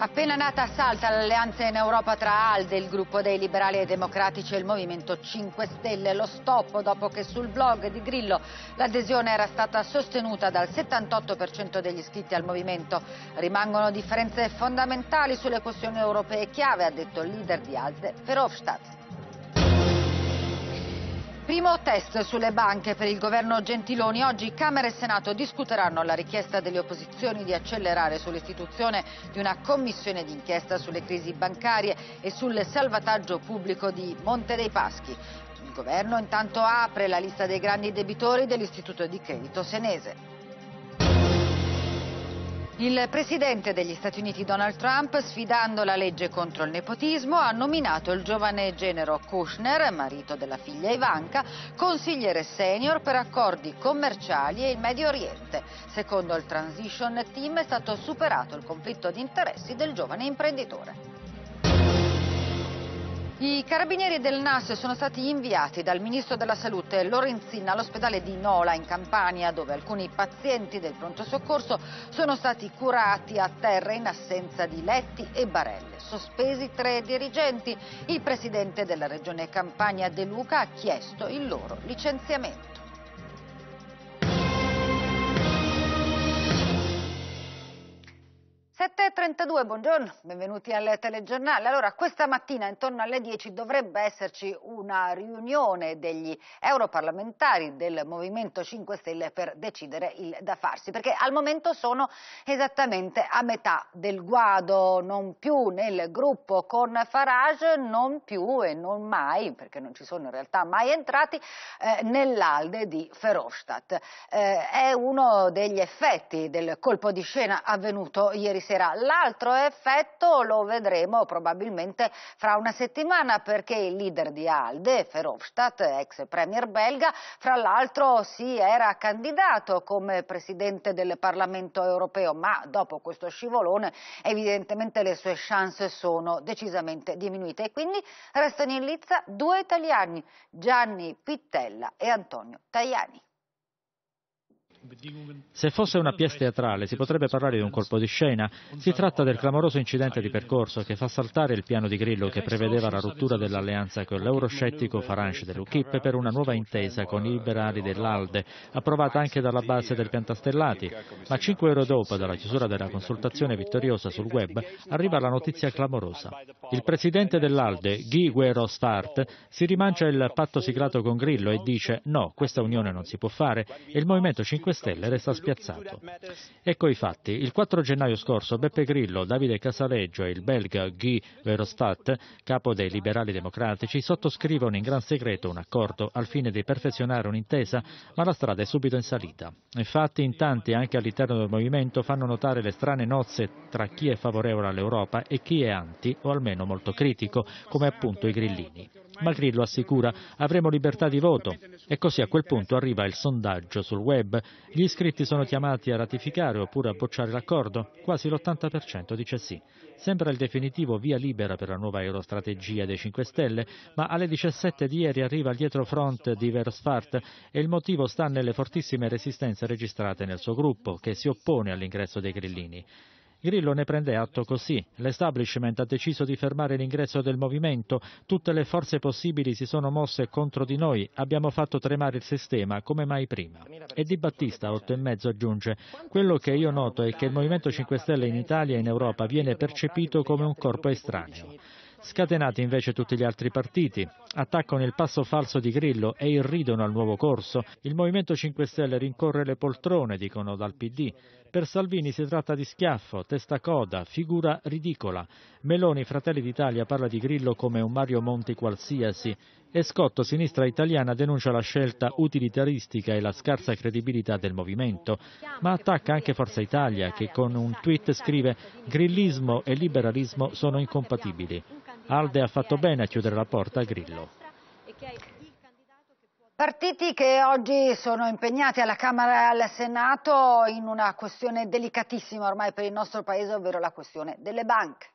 Appena nata salta l'alleanza in Europa tra ALDE, il gruppo dei liberali e democratici e il Movimento 5 Stelle. Lo stop dopo che sul blog di Grillo l'adesione era stata sostenuta dal 78% degli iscritti al movimento. Rimangono differenze fondamentali sulle questioni europee chiave, ha detto il leader di ALDE, Verhofstadt. Primo test sulle banche per il governo Gentiloni. Oggi Camera e Senato discuteranno la richiesta delle opposizioni di accelerare sull'istituzione di una commissione d'inchiesta sulle crisi bancarie e sul salvataggio pubblico di Monte dei Paschi. Il governo intanto apre la lista dei grandi debitori dell'istituto di credito senese. Il presidente degli Stati Uniti Donald Trump, sfidando la legge contro il nepotismo, ha nominato il giovane genero Kushner, marito della figlia Ivanka, consigliere senior per accordi commerciali e il Medio Oriente. Secondo il Transition Team è stato superato il conflitto di interessi del giovane imprenditore. I carabinieri del NAS sono stati inviati dal ministro della salute Lorenzin all'ospedale di Nola in Campania dove alcuni pazienti del pronto soccorso sono stati curati a terra in assenza di letti e barelle. Sospesi tre dirigenti, il presidente della regione Campania De Luca ha chiesto il loro licenziamento. 7.32, buongiorno, benvenuti al telegiornale. Allora, questa mattina intorno alle 10 dovrebbe esserci una riunione degli europarlamentari del Movimento 5 Stelle per decidere il da farsi, perché al momento sono esattamente a metà del guado, non più nel gruppo con Farage, non più e non mai, perché non ci sono in realtà mai entrati, eh, nell'alde di Verhofstadt. Eh, è uno degli effetti del colpo di scena avvenuto ieri sera sera. L'altro effetto lo vedremo probabilmente fra una settimana perché il leader di ALDE, Verhofstadt, ex premier belga, fra l'altro si era candidato come presidente del Parlamento europeo, ma dopo questo scivolone evidentemente le sue chance sono decisamente diminuite e quindi restano in lizza due italiani, Gianni Pittella e Antonio Tajani. Se fosse una pièce teatrale si potrebbe parlare di un colpo di scena. Si tratta del clamoroso incidente di percorso che fa saltare il piano di Grillo che prevedeva la rottura dell'alleanza con l'euroscettico Farange dell'UKIP per una nuova intesa con i liberali dell'Alde, approvata anche dalla base del Piantastellati. Ma cinque ore dopo, dalla chiusura della consultazione vittoriosa sul web, arriva la notizia clamorosa. Il presidente dell'Alde, Guy Guerrero Start, si rimancia il patto siglato con Grillo e dice no, questa unione non si può fare e il Movimento 5 Stelle resta spiazzato. Ecco i fatti. Il 4 gennaio scorso Beppe Grillo, Davide Casaleggio e il belga Guy Verhofstadt, capo dei liberali democratici, sottoscrivono in gran segreto un accordo al fine di perfezionare un'intesa, ma la strada è subito in salita. Infatti in tanti anche all'interno del movimento fanno notare le strane nozze tra chi è favorevole all'Europa e chi è anti o almeno molto critico, come appunto i grillini ma Grillo assicura, avremo libertà di voto. E così a quel punto arriva il sondaggio sul web. Gli iscritti sono chiamati a ratificare oppure a bocciare l'accordo? Quasi l'80% dice sì. Sembra il definitivo via libera per la nuova eurostrategia dei 5 Stelle, ma alle 17 di ieri arriva il dietro front di Verstappen e il motivo sta nelle fortissime resistenze registrate nel suo gruppo, che si oppone all'ingresso dei grillini. Grillo ne prende atto così. L'establishment ha deciso di fermare l'ingresso del movimento. Tutte le forze possibili si sono mosse contro di noi. Abbiamo fatto tremare il sistema come mai prima. E Di Battista, 8 e mezzo, aggiunge Quello che io noto è che il Movimento 5 Stelle in Italia e in Europa viene percepito come un corpo estraneo. Scatenati invece tutti gli altri partiti, attaccano il passo falso di Grillo e irridono al nuovo corso. Il Movimento 5 Stelle rincorre le poltrone, dicono dal PD. Per Salvini si tratta di schiaffo, testa coda, figura ridicola. Meloni, Fratelli d'Italia, parla di Grillo come un Mario Monti qualsiasi e Scotto, sinistra italiana, denuncia la scelta utilitaristica e la scarsa credibilità del movimento, ma attacca anche Forza Italia che con un tweet scrive «Grillismo e liberalismo sono incompatibili». Alde ha fatto bene a chiudere la porta a Grillo. Partiti che oggi sono impegnati alla Camera e al Senato in una questione delicatissima ormai per il nostro Paese, ovvero la questione delle banche.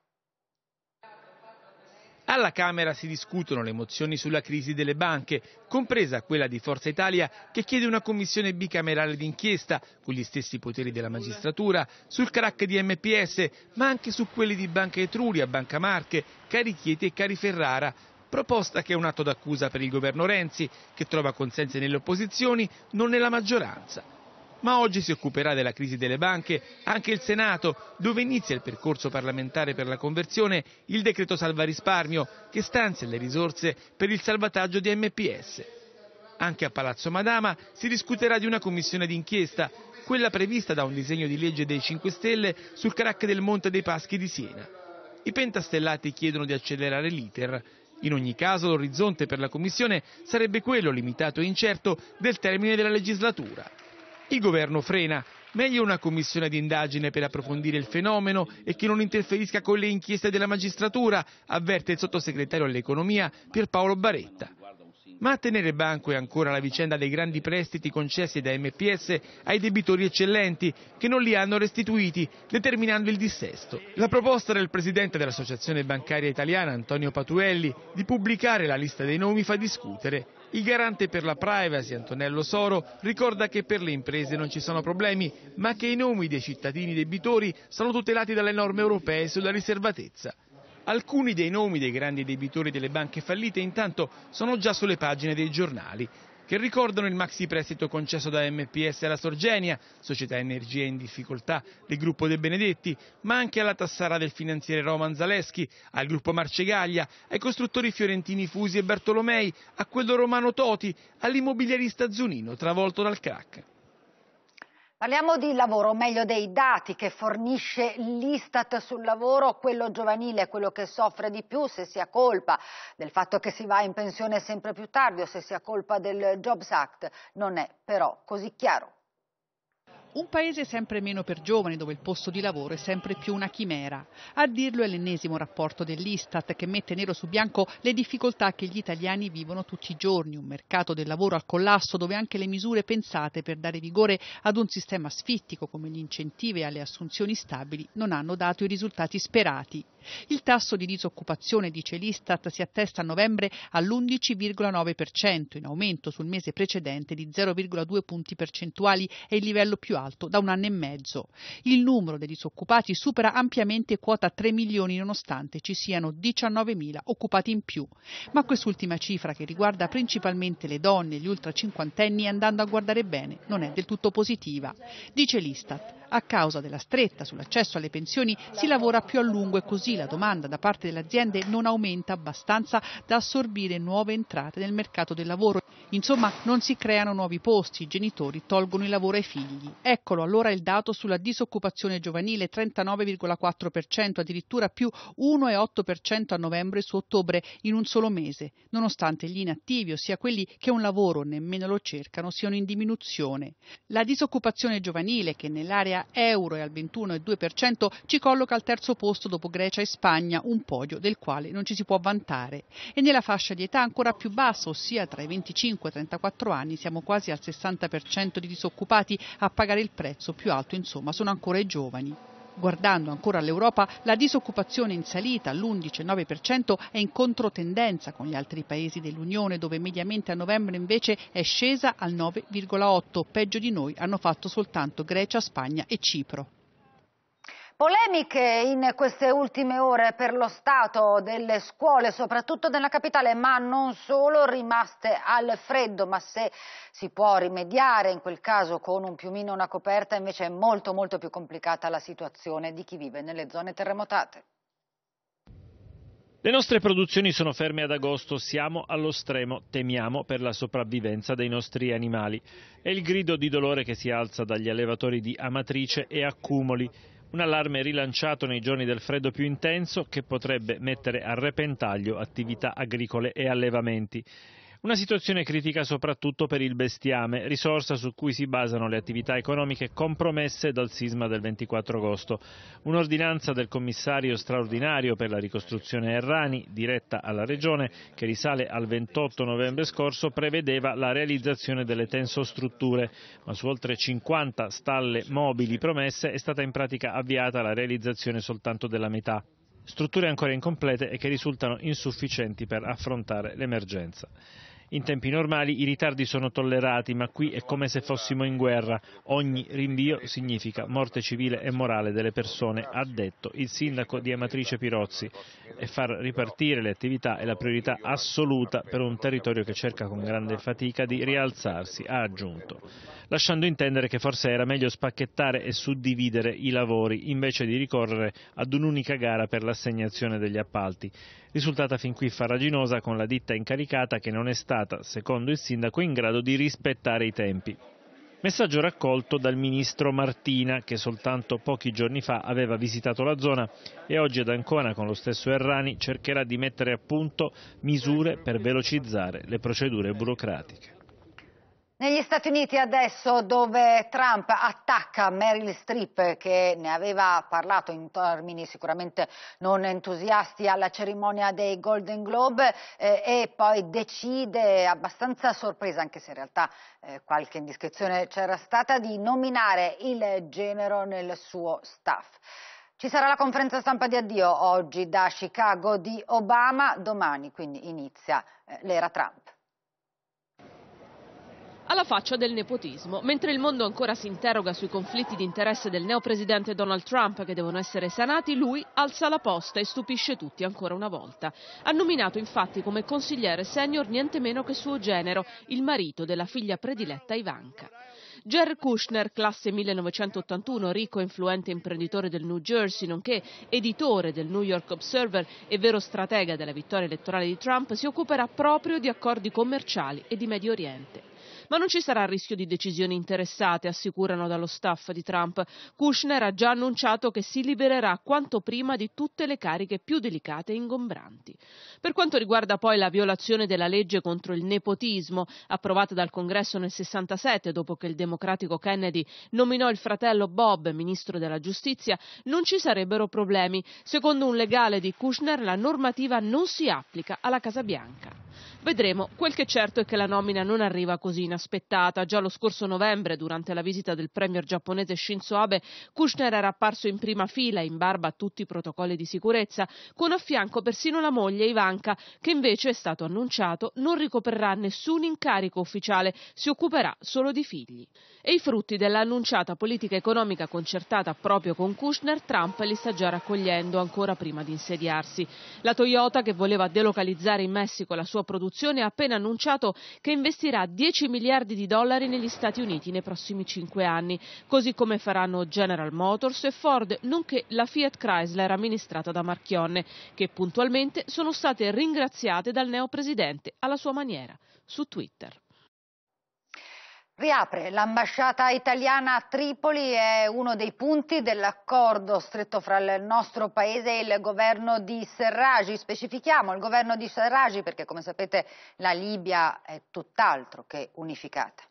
Alla Camera si discutono le mozioni sulla crisi delle banche, compresa quella di Forza Italia che chiede una commissione bicamerale d'inchiesta con gli stessi poteri della magistratura sul crack di MPS, ma anche su quelli di Banca Etruria, Banca Marche, Cari Chieti e Cari Ferrara, proposta che è un atto d'accusa per il governo Renzi, che trova consensi nelle opposizioni, non nella maggioranza ma oggi si occuperà della crisi delle banche anche il Senato, dove inizia il percorso parlamentare per la conversione il decreto salva risparmio che stanzia le risorse per il salvataggio di MPS. Anche a Palazzo Madama si discuterà di una commissione d'inchiesta, quella prevista da un disegno di legge dei 5 Stelle sul crack del Monte dei Paschi di Siena. I pentastellati chiedono di accelerare l'iter. In ogni caso l'orizzonte per la commissione sarebbe quello, limitato e incerto, del termine della legislatura. Il governo frena. Meglio una commissione d'indagine per approfondire il fenomeno e che non interferisca con le inchieste della magistratura, avverte il sottosegretario all'economia Pierpaolo Baretta. Ma a tenere banco è ancora la vicenda dei grandi prestiti concessi da MPS ai debitori eccellenti che non li hanno restituiti, determinando il dissesto. La proposta del presidente dell'Associazione Bancaria Italiana, Antonio Patuelli, di pubblicare la lista dei nomi fa discutere. Il garante per la privacy, Antonello Soro, ricorda che per le imprese non ci sono problemi, ma che i nomi dei cittadini debitori sono tutelati dalle norme europee sulla riservatezza. Alcuni dei nomi dei grandi debitori delle banche fallite intanto sono già sulle pagine dei giornali che ricordano il prestito concesso da MPS alla Sorgenia, società energia in difficoltà del gruppo De Benedetti, ma anche alla tassara del finanziere Roman Zaleschi, al gruppo Marcegaglia, ai costruttori fiorentini Fusi e Bartolomei, a quello romano Toti, all'immobiliarista Zunino travolto dal crack. Parliamo di lavoro, o meglio dei dati che fornisce l'Istat sul lavoro, quello giovanile, è quello che soffre di più, se sia colpa del fatto che si va in pensione sempre più tardi o se sia colpa del Jobs Act, non è però così chiaro un paese sempre meno per giovani, dove il posto di lavoro è sempre più una chimera. A dirlo è l'ennesimo rapporto dell'Istat che mette nero su bianco le difficoltà che gli italiani vivono tutti i giorni, un mercato del lavoro al collasso dove anche le misure pensate per dare vigore ad un sistema sfittico come gli incentivi alle assunzioni stabili non hanno dato i risultati sperati. Il tasso di disoccupazione, dice l'Istat, si attesta a novembre all'11,9%, in aumento sul mese precedente di 0,2 punti percentuali e il livello più alto alto da un anno e mezzo. Il numero dei disoccupati supera ampiamente quota 3 milioni nonostante ci siano 19 mila occupati in più. Ma quest'ultima cifra che riguarda principalmente le donne e gli ultra cinquantenni andando a guardare bene non è del tutto positiva. Dice l'Istat, a causa della stretta sull'accesso alle pensioni si lavora più a lungo e così la domanda da parte delle aziende non aumenta abbastanza da assorbire nuove entrate nel mercato del lavoro. Insomma, non si creano nuovi posti, i genitori tolgono il lavoro ai figli. Eccolo allora il dato sulla disoccupazione giovanile, 39,4%, addirittura più 1,8% a novembre su ottobre in un solo mese, nonostante gli inattivi, ossia quelli che un lavoro nemmeno lo cercano, siano in diminuzione. La disoccupazione giovanile, che nell'area 30.000 euro e al 21,2% ci colloca al terzo posto dopo Grecia e Spagna, un podio del quale non ci si può vantare. E nella fascia di età ancora più bassa, ossia tra i 25 e i 34 anni, siamo quasi al 60% di disoccupati a pagare il prezzo più alto, insomma, sono ancora i giovani. Guardando ancora all'Europa, la disoccupazione in salita all'11,9% è in controtendenza con gli altri paesi dell'Unione, dove mediamente a novembre invece è scesa al 9,8%. Peggio di noi hanno fatto soltanto Grecia, Spagna e Cipro. Polemiche in queste ultime ore per lo stato delle scuole, soprattutto nella capitale, ma non solo, rimaste al freddo, ma se si può rimediare in quel caso con un piumino e una coperta, invece è molto molto più complicata la situazione di chi vive nelle zone terremotate. Le nostre produzioni sono ferme ad agosto, siamo allo stremo, temiamo per la sopravvivenza dei nostri animali. È il grido di dolore che si alza dagli allevatori di Amatrice e Accumoli un allarme rilanciato nei giorni del freddo più intenso che potrebbe mettere a repentaglio attività agricole e allevamenti. Una situazione critica soprattutto per il bestiame, risorsa su cui si basano le attività economiche compromesse dal sisma del 24 agosto. Un'ordinanza del commissario straordinario per la ricostruzione Errani, diretta alla Regione, che risale al 28 novembre scorso, prevedeva la realizzazione delle tensostrutture, ma su oltre 50 stalle mobili promesse è stata in pratica avviata la realizzazione soltanto della metà strutture ancora incomplete e che risultano insufficienti per affrontare l'emergenza. In tempi normali i ritardi sono tollerati, ma qui è come se fossimo in guerra. Ogni rinvio significa morte civile e morale delle persone, ha detto il sindaco di Amatrice Pirozzi. E far ripartire le attività è la priorità assoluta per un territorio che cerca con grande fatica di rialzarsi, ha aggiunto. Lasciando intendere che forse era meglio spacchettare e suddividere i lavori invece di ricorrere ad un'unica gara per l'assegnazione degli appalti risultata fin qui farraginosa con la ditta incaricata che non è stata, secondo il sindaco, in grado di rispettare i tempi. Messaggio raccolto dal ministro Martina, che soltanto pochi giorni fa aveva visitato la zona e oggi ad Ancona con lo stesso Errani cercherà di mettere a punto misure per velocizzare le procedure burocratiche. Negli Stati Uniti adesso dove Trump attacca Meryl Streep che ne aveva parlato in termini sicuramente non entusiasti alla cerimonia dei Golden Globe eh, e poi decide abbastanza sorpresa anche se in realtà eh, qualche indiscrezione c'era stata di nominare il genero nel suo staff. Ci sarà la conferenza stampa di addio oggi da Chicago di Obama, domani quindi inizia eh, l'era Trump alla faccia del nepotismo. Mentre il mondo ancora si interroga sui conflitti di interesse del neopresidente Donald Trump che devono essere sanati, lui alza la posta e stupisce tutti ancora una volta. Ha nominato infatti come consigliere senior niente meno che suo genero, il marito della figlia prediletta Ivanka. Jared Kushner, classe 1981, ricco e influente imprenditore del New Jersey, nonché editore del New York Observer e vero stratega della vittoria elettorale di Trump, si occuperà proprio di accordi commerciali e di Medio Oriente. Ma non ci sarà rischio di decisioni interessate, assicurano dallo staff di Trump. Kushner ha già annunciato che si libererà quanto prima di tutte le cariche più delicate e ingombranti. Per quanto riguarda poi la violazione della legge contro il nepotismo, approvata dal Congresso nel 67 dopo che il democratico Kennedy nominò il fratello Bob ministro della giustizia, non ci sarebbero problemi. Secondo un legale di Kushner, la normativa non si applica alla Casa Bianca. Vedremo, quel che è certo è che la nomina non arriva così in aspettata. Già lo scorso novembre, durante la visita del premier giapponese Shinzo Abe, Kushner era apparso in prima fila, in barba a tutti i protocolli di sicurezza, con a fianco persino la moglie Ivanka, che invece è stato annunciato non ricoperrà nessun incarico ufficiale, si occuperà solo di figli. E i frutti dell'annunciata politica economica concertata proprio con Kushner, Trump li sta già raccogliendo ancora prima di insediarsi. La Toyota, che voleva delocalizzare in Messico la sua produzione, ha appena annunciato che investirà 10 miliardi miliardi di dollari negli Stati Uniti nei prossimi cinque anni, così come faranno General Motors e Ford, nonché la Fiat Chrysler amministrata da Marchionne, che puntualmente sono state ringraziate dal neopresidente alla sua maniera su Twitter. Riapre l'ambasciata italiana a Tripoli è uno dei punti dell'accordo stretto fra il nostro paese e il governo di Serragi. Specifichiamo il governo di Serragi perché come sapete la Libia è tutt'altro che unificata.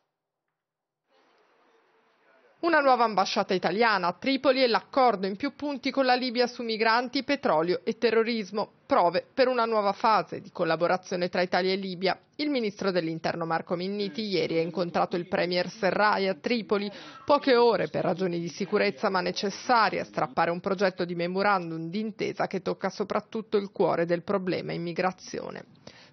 Una nuova ambasciata italiana a Tripoli e l'accordo in più punti con la Libia su migranti, petrolio e terrorismo. Prove per una nuova fase di collaborazione tra Italia e Libia. Il ministro dell'Interno Marco Minniti ieri ha incontrato il premier Serrai a Tripoli. Poche ore per ragioni di sicurezza ma necessarie a strappare un progetto di memorandum d'intesa che tocca soprattutto il cuore del problema immigrazione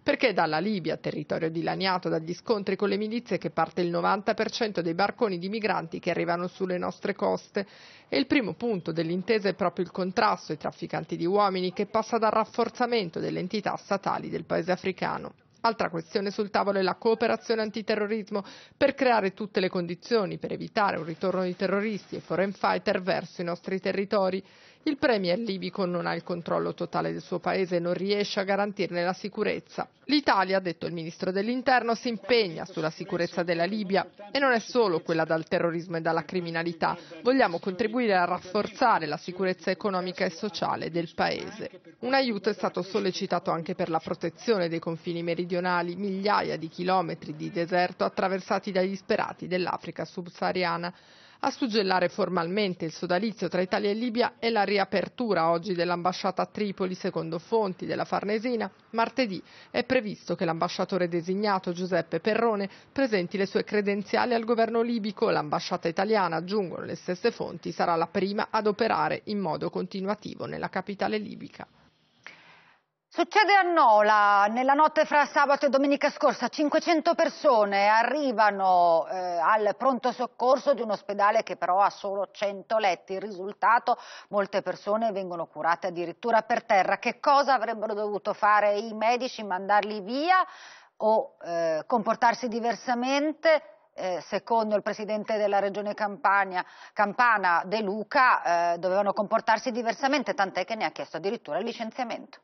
perché dalla Libia, territorio dilaniato dagli scontri con le milizie, che parte il 90% dei barconi di migranti che arrivano sulle nostre coste. E il primo punto dell'intesa è proprio il contrasto ai trafficanti di uomini, che passa dal rafforzamento delle entità statali del paese africano. Altra questione sul tavolo è la cooperazione antiterrorismo per creare tutte le condizioni per evitare un ritorno di terroristi e foreign fighter verso i nostri territori. Il premier libico non ha il controllo totale del suo paese e non riesce a garantirne la sicurezza. L'Italia, ha detto il ministro dell'Interno, si impegna sulla sicurezza della Libia e non è solo quella dal terrorismo e dalla criminalità. Vogliamo contribuire a rafforzare la sicurezza economica e sociale del paese. Un aiuto è stato sollecitato anche per la protezione dei confini meridionali, migliaia di chilometri di deserto attraversati dagli sperati dell'Africa subsahariana. A suggellare formalmente il sodalizio tra Italia e Libia è la riapertura oggi dell'ambasciata a Tripoli, secondo fonti della Farnesina. Martedì è previsto che l'ambasciatore designato Giuseppe Perrone presenti le sue credenziali al governo libico. L'ambasciata italiana, aggiungono le stesse fonti, sarà la prima ad operare in modo continuativo nella capitale libica. Succede a Nola, nella notte fra sabato e domenica scorsa 500 persone arrivano eh, al pronto soccorso di un ospedale che però ha solo 100 letti. Il risultato? Molte persone vengono curate addirittura per terra. Che cosa avrebbero dovuto fare i medici? Mandarli via o eh, comportarsi diversamente? Eh, secondo il presidente della regione Campania, Campana De Luca, eh, dovevano comportarsi diversamente, tant'è che ne ha chiesto addirittura il licenziamento.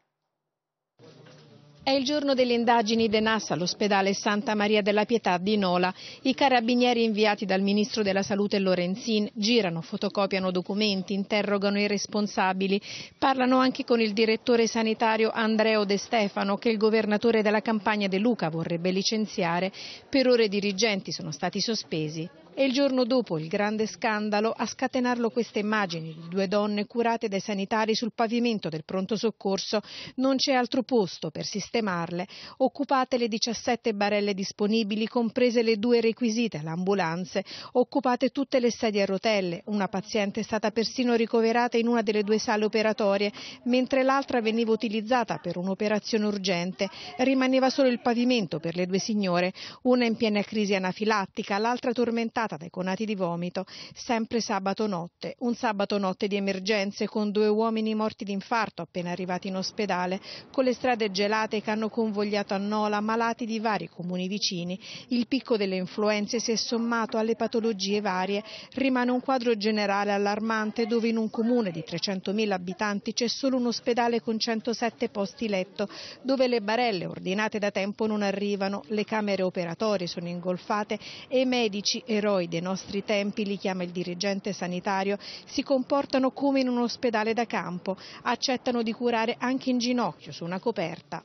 È il giorno delle indagini de NASA all'ospedale Santa Maria della Pietà di Nola. I carabinieri inviati dal ministro della Salute Lorenzin girano, fotocopiano documenti, interrogano i responsabili. Parlano anche con il direttore sanitario Andreo De Stefano che il governatore della campagna De Luca vorrebbe licenziare. Per ore i dirigenti sono stati sospesi e il giorno dopo il grande scandalo, a scatenarlo queste immagini di due donne curate dai sanitari sul pavimento del pronto soccorso, non c'è altro posto per sistemarle, occupate le 17 barelle disponibili, comprese le due requisite alle ambulanze, occupate tutte le sedie a rotelle, una paziente è stata persino ricoverata in una delle due sale operatorie, mentre l'altra veniva utilizzata per un'operazione urgente, rimaneva solo il pavimento per le due signore, una in piena crisi anafilattica, l'altra tormentata scattata dai conati di vomito, sempre sabato notte, un sabato notte di emergenze con due uomini morti di infarto appena arrivati in ospedale, con le strade gelate che hanno convogliato a Nola malati di vari comuni vicini, il picco delle influenze si è sommato alle patologie varie, rimane un quadro generale allarmante dove in un comune di 300.000 abitanti c'è solo un ospedale con 107 posti letto, dove le barelle ordinate da tempo non arrivano, le camere operatorie sono ingolfate e i medici eroi eroi dei nostri tempi, li chiama il dirigente sanitario, si comportano come in un ospedale da campo, accettano di curare anche in ginocchio su una coperta.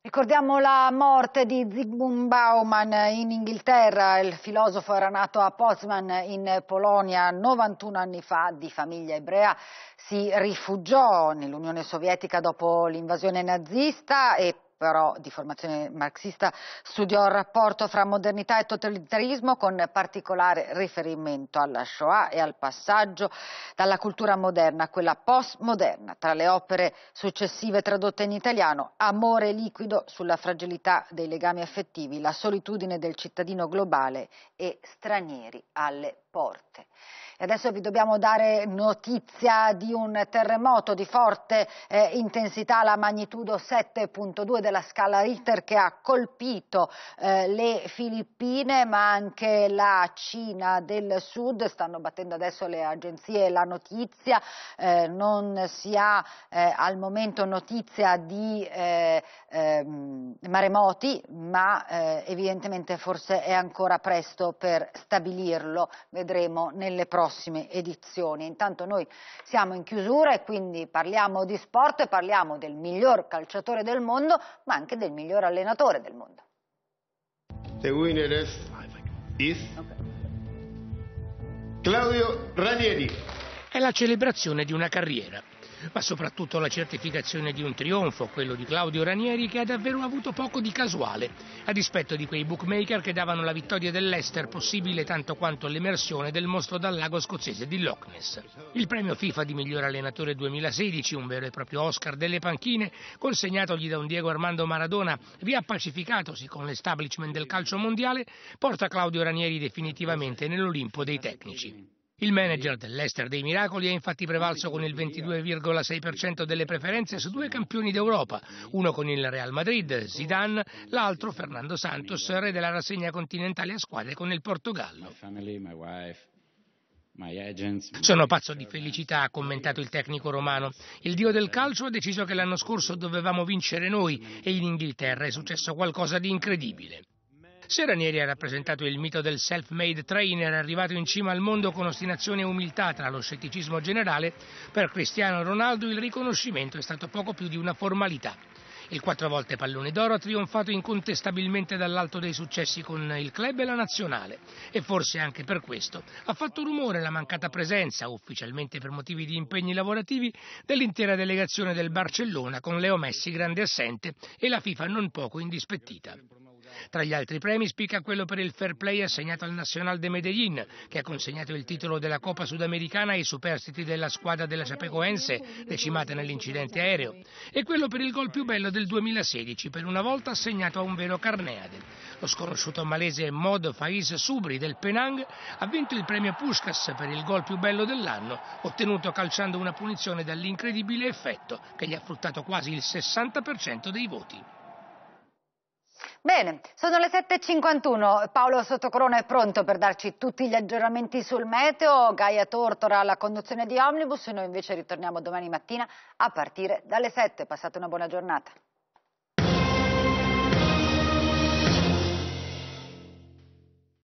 Ricordiamo la morte di Zygmunt Bauman in Inghilterra, il filosofo era nato a Poznan in Polonia 91 anni fa di famiglia ebrea, si rifugiò nell'Unione Sovietica dopo l'invasione nazista e però di formazione marxista, studiò il rapporto fra modernità e totalitarismo con particolare riferimento alla Shoah e al passaggio dalla cultura moderna a quella postmoderna. Tra le opere successive tradotte in italiano, Amore liquido sulla fragilità dei legami affettivi, la solitudine del cittadino globale e Stranieri alle porte. E adesso vi dobbiamo dare notizia di un terremoto di forte eh, intensità, la magnitudo 7.2 della scala Richter che ha colpito eh, le Filippine ma anche la Cina del Sud. Stanno battendo adesso le agenzie la notizia, eh, non si ha eh, al momento notizia di eh, ehm, maremoti ma eh, evidentemente forse è ancora presto per stabilirlo, vedremo nelle prossime prossime edizioni. Intanto noi siamo in chiusura e quindi parliamo di sport e parliamo del miglior calciatore del mondo, ma anche del miglior allenatore del mondo. The winner is Claudio Ranieri. È la celebrazione di una carriera ma soprattutto la certificazione di un trionfo, quello di Claudio Ranieri, che ha davvero avuto poco di casuale, a dispetto di quei bookmaker che davano la vittoria dell'Ester possibile tanto quanto l'emersione del mostro dal lago scozzese di Loch Ness. Il premio FIFA di miglior allenatore 2016, un vero e proprio Oscar delle panchine, consegnatogli da un Diego Armando Maradona, riappacificatosi con l'establishment del calcio mondiale, porta Claudio Ranieri definitivamente nell'Olimpo dei tecnici. Il manager dell'Ester dei Miracoli è infatti prevalso con il 22,6% delle preferenze su due campioni d'Europa, uno con il Real Madrid, Zidane, l'altro Fernando Santos, re della rassegna continentale a squadre con il Portogallo. Sono pazzo di felicità, ha commentato il tecnico romano. Il dio del calcio ha deciso che l'anno scorso dovevamo vincere noi e in Inghilterra è successo qualcosa di incredibile. Se Ranieri ha rappresentato il mito del self-made trainer arrivato in cima al mondo con ostinazione e umiltà tra lo scetticismo generale, per Cristiano Ronaldo il riconoscimento è stato poco più di una formalità. Il quattro volte pallone d'oro ha trionfato incontestabilmente dall'alto dei successi con il club e la nazionale e forse anche per questo ha fatto rumore la mancata presenza, ufficialmente per motivi di impegni lavorativi, dell'intera delegazione del Barcellona con Leo Messi grande assente e la FIFA non poco indispettita. Tra gli altri premi spicca quello per il fair play assegnato al Nacional de Medellín, che ha consegnato il titolo della Coppa Sudamericana ai superstiti della squadra della Chapecoense, decimata nell'incidente aereo, e quello per il gol più bello del 2016, per una volta assegnato a un vero Carneade. Lo sconosciuto malese Mod Faiz Subri del Penang ha vinto il premio Puskas per il gol più bello dell'anno, ottenuto calciando una punizione dall'incredibile effetto che gli ha fruttato quasi il 60% dei voti. Bene, sono le 7.51, Paolo Sottocorona è pronto per darci tutti gli aggiornamenti sul meteo, Gaia Tortora alla conduzione di Omnibus, noi invece ritorniamo domani mattina a partire dalle 7, passate una buona giornata.